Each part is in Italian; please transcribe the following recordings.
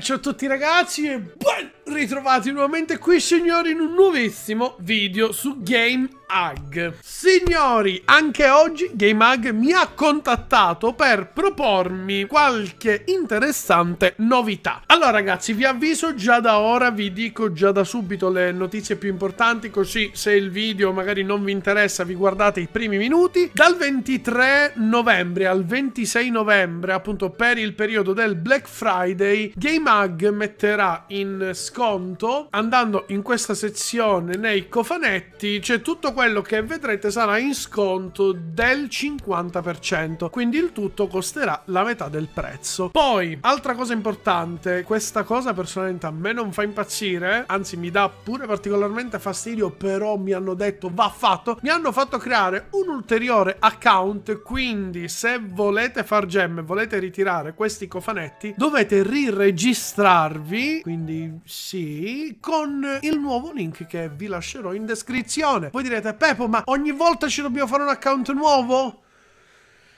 ciao a tutti ragazzi e ben ritrovati nuovamente qui signori in un nuovissimo video su Game Hag. Signori, anche oggi Game Hug mi ha contattato per propormi qualche interessante novità. Allora ragazzi, vi avviso già da ora, vi dico già da subito le notizie più importanti, così se il video magari non vi interessa vi guardate i primi minuti. Dal 23 novembre al 26 novembre, appunto per il periodo del Black Friday, Game Hug metterà in sconto, andando in questa sezione nei cofanetti, c'è tutto quello quello che vedrete sarà in sconto del 50%, quindi il tutto costerà la metà del prezzo. Poi, altra cosa importante, questa cosa personalmente a me non fa impazzire, anzi mi dà pure particolarmente fastidio, però mi hanno detto va fatto, mi hanno fatto creare un ulteriore account, quindi se volete far gemme, volete ritirare questi cofanetti, dovete riregistrarvi, quindi sì, con il nuovo link che vi lascerò in descrizione. Voi direte Pepo, ma ogni volta ci dobbiamo fare un account nuovo?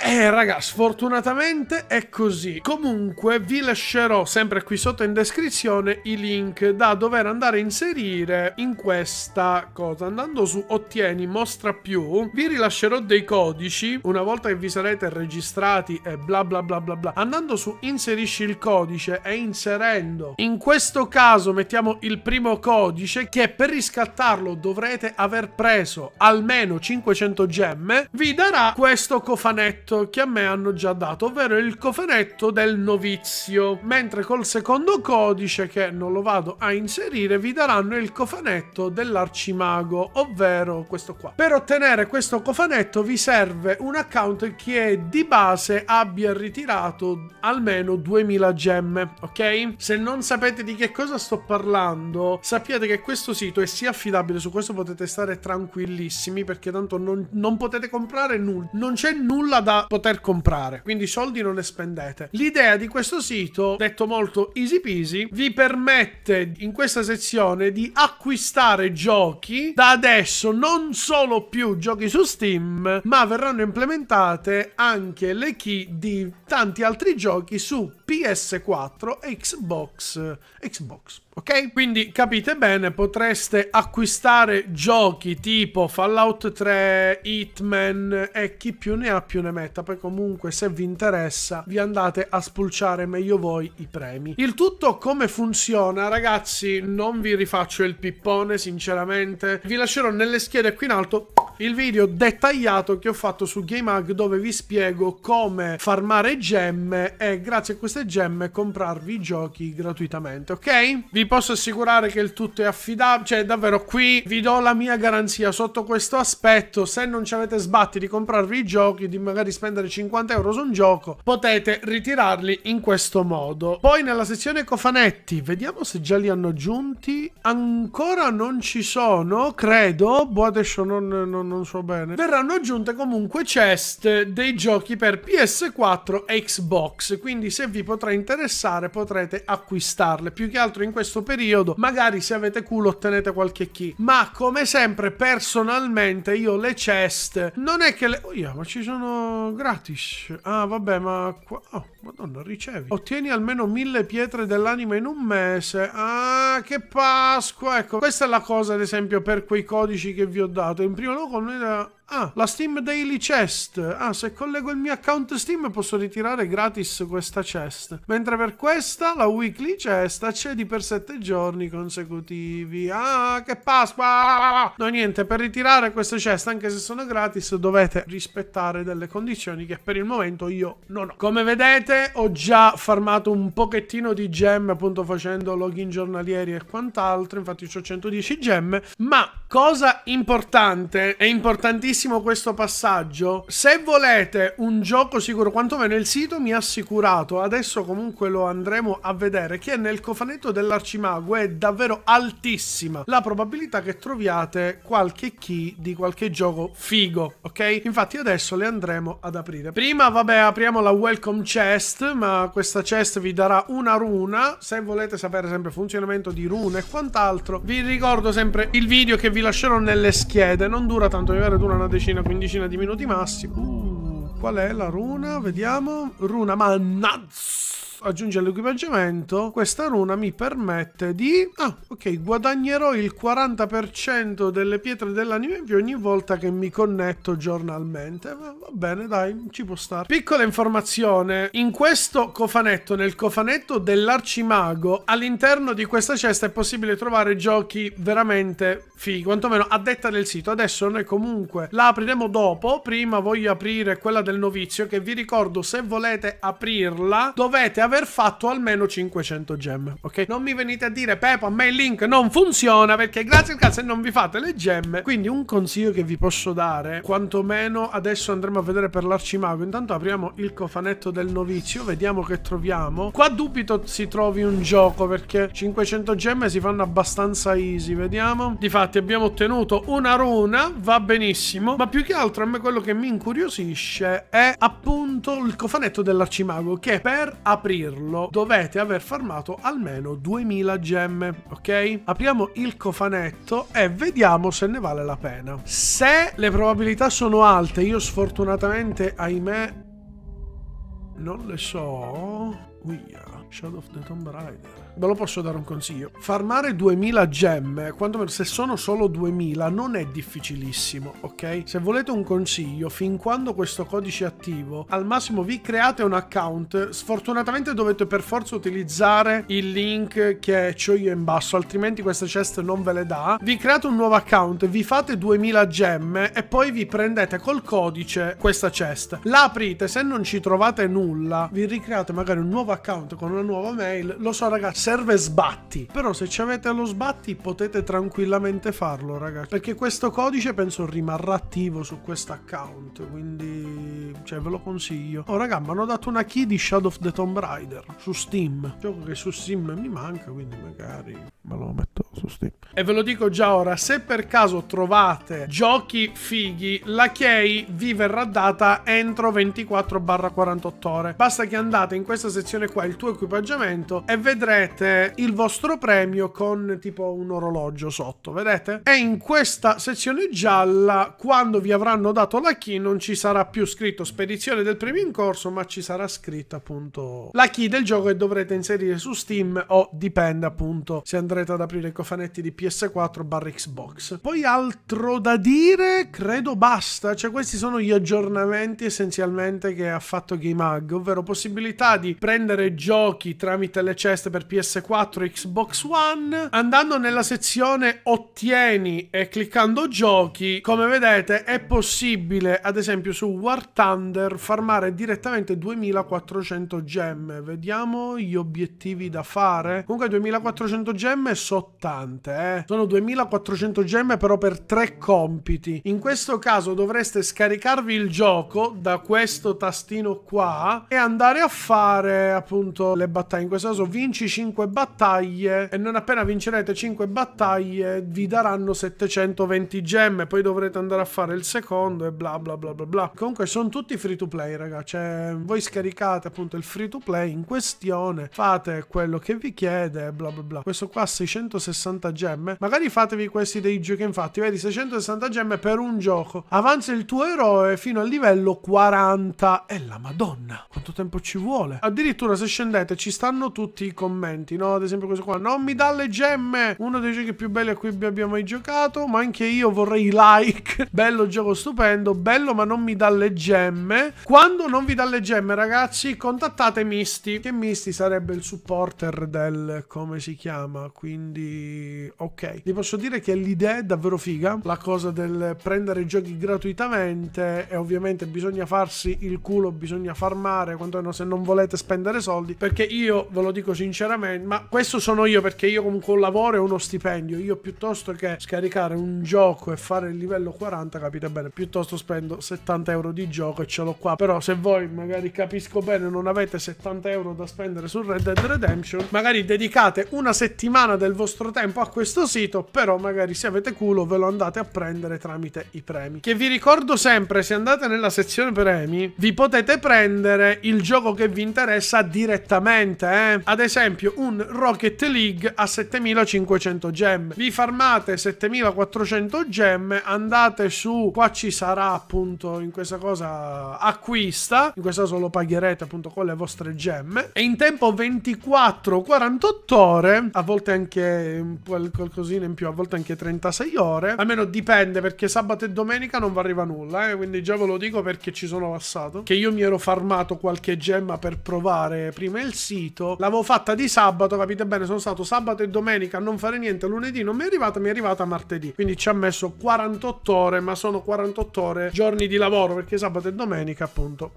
Eh raga, sfortunatamente è così. Comunque vi lascerò sempre qui sotto in descrizione i link da dover andare a inserire in questa cosa. Andando su ottieni, mostra più, vi rilascerò dei codici una volta che vi sarete registrati e bla bla bla bla bla. Andando su inserisci il codice e inserendo, in questo caso mettiamo il primo codice che per riscattarlo dovrete aver preso almeno 500 gemme, vi darà questo cofanetto cofanetto che a me hanno già dato, ovvero il cofanetto del novizio, mentre col secondo codice che non lo vado a inserire vi daranno il cofanetto dell'arcimago, ovvero questo qua. Per ottenere questo cofanetto vi serve un account che di base abbia ritirato almeno 2000 gemme, ok? Se non sapete di che cosa sto parlando, sappiate che questo sito è sia affidabile, su questo potete stare tranquillissimi perché tanto non, non potete comprare nulla, non c'è nulla da poter comprare. Quindi soldi non ne spendete. L'idea di questo sito, detto molto easy peasy, vi permette in questa sezione di acquistare giochi da adesso non solo più giochi su Steam, ma verranno implementate anche le key di tanti altri giochi su PS4 e Xbox. Xbox. Ok? Quindi capite bene, potreste acquistare giochi tipo Fallout 3, Hitman e chi più ne ha più ne metta. Poi comunque se vi interessa vi andate a spulciare meglio voi i premi. Il tutto come funziona ragazzi non vi rifaccio il pippone sinceramente. Vi lascerò nelle schede qui in alto il video dettagliato che ho fatto su GameHug dove vi spiego come farmare gemme e grazie a queste gemme comprarvi i giochi gratuitamente, ok? Vi posso assicurare che il tutto è affidabile. Cioè, davvero, qui vi do la mia garanzia sotto questo aspetto. Se non ci avete sbatti di comprarvi i giochi, di magari spendere 50 euro su un gioco, potete ritirarli in questo modo. Poi nella sezione cofanetti, vediamo se già li hanno aggiunti. Ancora non ci sono, credo. Boh, adesso non, non, non so bene. Verranno aggiunte comunque chest dei giochi per PS4 e Xbox. Quindi se vi potrà interessare potrete acquistarle. Più che altro in questo terzo periodo, magari se avete culo ottenete qualche key. Ma come sempre, personalmente, io le chest non è che le... Oh, yeah, ma ci sono gratis. Ah, vabbè, ma... Qua... Oh, madonna, ricevi. Ottieni almeno mille pietre dell'anima in un mese. Ah, che Pasqua! Ecco, questa è la cosa, ad esempio, per quei codici che vi ho dato. In primo luogo, noi... Da... Ah, la Steam Daily Chest. Ah, se collego il mio account Steam posso ritirare gratis questa chest. Mentre per questa, la Weekly Chest accedi per 7 giorni consecutivi. Ah, che pasqua! No, niente, per ritirare queste chest, anche se sono gratis, dovete rispettare delle condizioni che per il momento io non ho. Come vedete, ho già farmato un pochettino di gemme, appunto facendo login giornalieri e quant'altro. Infatti ho 110 gemme. Ma cosa importante, è importantissimo bellissimo questo passaggio. Se volete un gioco sicuro, quantomeno il sito mi ha assicurato, adesso comunque lo andremo a vedere, che nel cofanetto dell'arcimago è davvero altissima la probabilità che troviate qualche key di qualche gioco figo, ok? Infatti adesso le andremo ad aprire. Prima, vabbè, apriamo la welcome chest, ma questa chest vi darà una runa. Se volete sapere sempre funzionamento di rune e quant'altro, vi ricordo sempre il video che vi lascerò nelle schede. Non dura tanto, mi pare dura una decina, quindicina di minuti massimo. Uh, qual è la runa? Vediamo. Runa mannazzo aggiunge l'equipaggiamento questa runa mi permette di... Ah, ok, guadagnerò il 40% delle pietre dell'anima più ogni volta che mi connetto giornalmente. Va bene, dai, ci può stare. Piccola informazione, in questo cofanetto, nel cofanetto dell'arcimago, all'interno di questa cesta è possibile trovare giochi veramente fighi, quantomeno a detta del sito. Adesso noi comunque la apriremo dopo, prima voglio aprire quella del novizio che vi ricordo se volete aprirla dovete avere aver fatto almeno 500 gemme, ok? Non mi venite a dire, Pepo, a me il link non funziona perché grazie al cazzo non vi fate le gemme. Quindi un consiglio che vi posso dare, quantomeno adesso andremo a vedere per l'arcimago. Intanto apriamo il cofanetto del novizio, vediamo che troviamo. Qua dubito si trovi un gioco perché 500 gemme si fanno abbastanza easy, vediamo. Difatti abbiamo ottenuto una runa, va benissimo, ma più che altro a me quello che mi incuriosisce è appunto il cofanetto dell'arcimago che per aprire aprirlo dovete aver farmato almeno 2000 gemme, ok? Apriamo il cofanetto e vediamo se ne vale la pena. Se le probabilità sono alte, io sfortunatamente, ahimè, non le so... Ouija, Shadow of the Tomb Raider. Ve lo posso dare un consiglio. Farmare 2000 gemme, quantomeno se sono solo 2000, non è difficilissimo, ok? Se volete un consiglio, fin quando questo codice è attivo, al massimo vi create un account. Sfortunatamente dovete per forza utilizzare il link che ho io cioè in basso, altrimenti questa chest non ve le dà. Vi create un nuovo account, vi fate 2000 gemme e poi vi prendete col codice questa chest. L'aprite, se non ci trovate nulla, vi ricreate magari un nuovo account account con una nuova mail. Lo so, ragazzi, serve sbatti. Però se ci avete lo sbatti potete tranquillamente farlo, ragazzi. Perché questo codice penso rimarrà attivo su questo account. Quindi, cioè, ve lo consiglio. Oh, raga, mi hanno dato una key di Shadow of the Tomb Raider su Steam. Gioco che su Steam mi manca, quindi magari me lo metto su Steam. E ve lo dico già ora, se per caso trovate giochi fighi, la key vi verrà data entro 24-48 ore. Basta che andate in questa sezione selezione qua il tuo equipaggiamento e vedrete il vostro premio con tipo un orologio sotto, vedete? E in questa sezione gialla, quando vi avranno dato la key, non ci sarà più scritto spedizione del premio in corso, ma ci sarà scritta appunto la key del gioco che dovrete inserire su Steam o dipende appunto se andrete ad aprire i cofanetti di PS4 barra Xbox. Poi altro da dire? Credo basta, cioè questi sono gli aggiornamenti essenzialmente che ha fatto GameHug, ovvero possibilità di prendere prendere giochi tramite le ceste per PS4 e Xbox One. Andando nella sezione ottieni e cliccando giochi, come vedete è possibile ad esempio su War Thunder farmare direttamente 2400 gemme. Vediamo gli obiettivi da fare. Comunque 2400 gemme sono tante, eh. Sono 2400 gemme però per tre compiti. In questo caso dovreste scaricarvi il gioco da questo tastino qua e andare a fare appunto le battaglie. In questo caso vinci 5 battaglie e non appena vincerete 5 battaglie vi daranno 720 gemme, poi dovrete andare a fare il secondo e bla bla bla bla bla. Comunque sono tutti free to play ragazzi. cioè voi scaricate appunto il free to play in questione, fate quello che vi chiede bla bla bla. Questo qua 660 gemme, magari fatevi questi dei giochi infatti, vedi 660 gemme per un gioco. Avanza il tuo eroe fino al livello 40 e la madonna, quanto tempo ci vuole. Addirittura addirittura se scendete ci stanno tutti i commenti, no? Ad esempio questo qua, non mi dà le gemme, uno dei giochi più belli a cui abbiamo mai giocato, ma anche io vorrei like. Bello gioco stupendo, bello ma non mi dà le gemme. Quando non vi dà le gemme ragazzi, contattate misti che misti sarebbe il supporter del... come si chiama? Quindi... ok. Vi posso dire che l'idea è davvero figa, la cosa del prendere i giochi gratuitamente e ovviamente bisogna farsi il culo, bisogna farmare, quantomeno se non volete spendere spendere soldi perché io ve lo dico sinceramente, ma questo sono io perché io comunque un lavoro e uno stipendio. Io piuttosto che scaricare un gioco e fare il livello 40, capite bene, piuttosto spendo 70 euro di gioco e ce l'ho qua. Però se voi magari capisco bene non avete 70 euro da spendere su Red Dead Redemption, magari dedicate una settimana del vostro tempo a questo sito, però magari se avete culo ve lo andate a prendere tramite i premi. Che vi ricordo sempre, se andate nella sezione premi, vi potete prendere il gioco che vi interessa direttamente, eh? Ad esempio, un Rocket League a 7500 gemme. Vi farmate 7400 gemme, andate su... Qua ci sarà appunto in questa cosa acquista. In questa cosa lo pagherete appunto con le vostre gemme. E in tempo 24-48 ore, a volte anche qual qualcosina in più, a volte anche 36 ore. Almeno dipende perché sabato e domenica non vi arriva nulla, eh? Quindi già ve lo dico perché ci sono passato. Che io mi ero farmato qualche gemma per provare fare prima il sito. L'avevo fatta di sabato, capite bene? Sono stato sabato e domenica a non fare niente. Lunedì non mi è arrivata, mi è arrivata martedì. Quindi ci ha messo 48 ore, ma sono 48 ore giorni di lavoro perché sabato e domenica, appunto,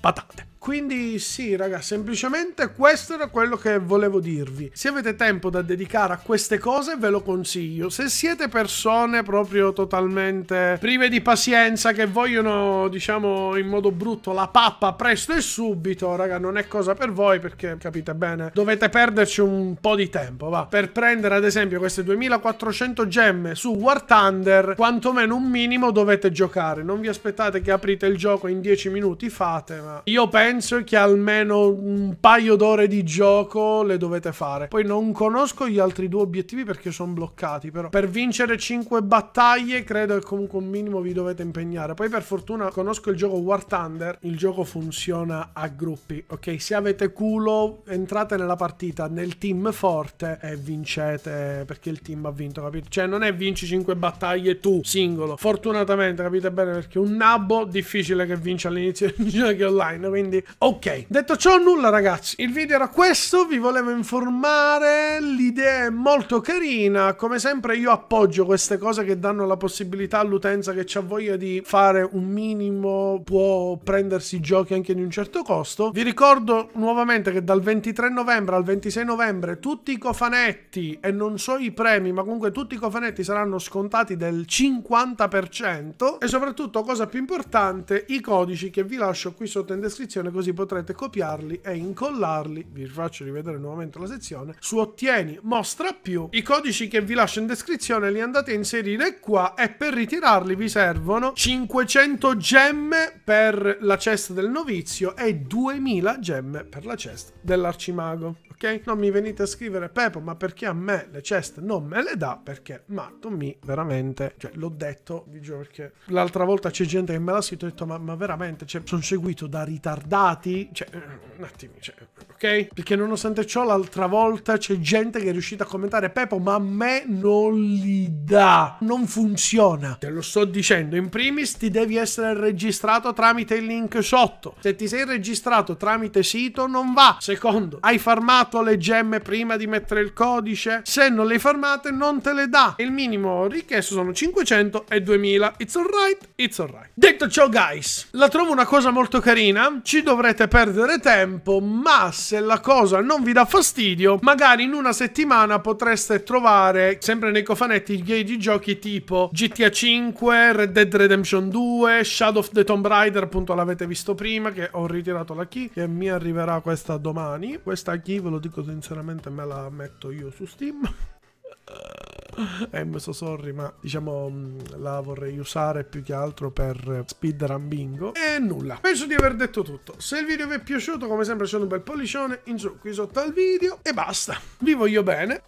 patate. Quindi sì, raga, semplicemente questo era quello che volevo dirvi. Se avete tempo da dedicare a queste cose, ve lo consiglio. Se siete persone proprio totalmente prive di pazienza, che vogliono, diciamo, in modo brutto la pappa presto e subito, raga, non è cosa per voi perché, capite bene, dovete perderci un po' di tempo, va. Per prendere, ad esempio, queste 2400 gemme su War Thunder, quantomeno un minimo dovete giocare. Non vi aspettate che aprite il gioco in 10 minuti, fate, ma io penso penso che almeno un paio d'ore di gioco le dovete fare. Poi non conosco gli altri due obiettivi perché sono bloccati, però per vincere 5 battaglie credo che comunque un minimo vi dovete impegnare. Poi per fortuna conosco il gioco War Thunder, il gioco funziona a gruppi, ok? Se avete culo entrate nella partita, nel team forte e vincete perché il team ha vinto, capito? Cioè non è vinci 5 battaglie tu, singolo. Fortunatamente, capite bene, perché un nabbo difficile che vince all'inizio di giochi online, quindi Ok, detto ciò nulla ragazzi, il video era questo, vi volevo informare, l'idea è molto carina, come sempre io appoggio queste cose che danno la possibilità all'utenza che ha voglia di fare un minimo, può prendersi giochi anche di un certo costo. Vi ricordo nuovamente che dal 23 novembre al 26 novembre tutti i cofanetti e non so i premi, ma comunque tutti i cofanetti saranno scontati del 50% e soprattutto cosa più importante, i codici che vi lascio qui sotto in descrizione così potrete copiarli e incollarli. Vi faccio rivedere nuovamente la sezione. Su ottieni, mostra più. I codici che vi lascio in descrizione li andate a inserire qua e per ritirarli vi servono 500 gemme per la cesta del novizio e 2000 gemme per la cesta dell'arcimago ok? Non mi venite a scrivere Pepo, ma perché a me le ceste non me le dà? Perché Matto mi veramente, cioè l'ho detto, vi giuro perché l'altra volta c'è gente che me l'ha scritto e ho detto ma, ma veramente, cioè, sono seguito da ritardati? Cioè, un attimo, cioè, ok? Perché nonostante ciò l'altra volta c'è gente che è riuscita a commentare Pepo, ma a me non li dà, non funziona. Te lo sto dicendo, in primis ti devi essere registrato tramite il link sotto. Se ti sei registrato tramite sito non va. Secondo, hai farmato farmato le gemme prima di mettere il codice? Se non le hai farmate non te le dà. Il minimo richiesto sono 500 e 2000. It's alright, it's alright. Detto ciò guys, la trovo una cosa molto carina. Ci dovrete perdere tempo, ma se la cosa non vi dà fastidio, magari in una settimana potreste trovare, sempre nei cofanetti, gay di giochi tipo GTA 5, Red Dead Redemption 2, Shadow of the Tomb Raider, appunto l'avete visto prima, che ho ritirato la key, che mi arriverà questa domani. Questa key ve lo dico sinceramente, me la metto io su Steam. Eh, eh, I'm so sorry, ma diciamo mm, la vorrei usare più che altro per speedrun bingo. E nulla, penso di aver detto tutto. Se il video vi è piaciuto, come sempre c'è un bel pollicione in giù qui sotto al video. E basta, vi voglio bene.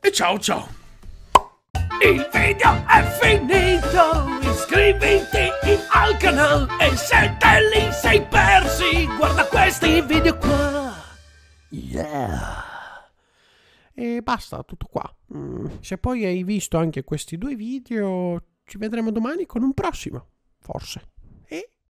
E ciao ciao! Il video è finito, iscriviti al canale e se te li sei persi, guarda questi video qua. Yeah. E basta, tutto qua. Mm. Se poi hai visto anche questi due video, ci vedremo domani con un prossimo, forse.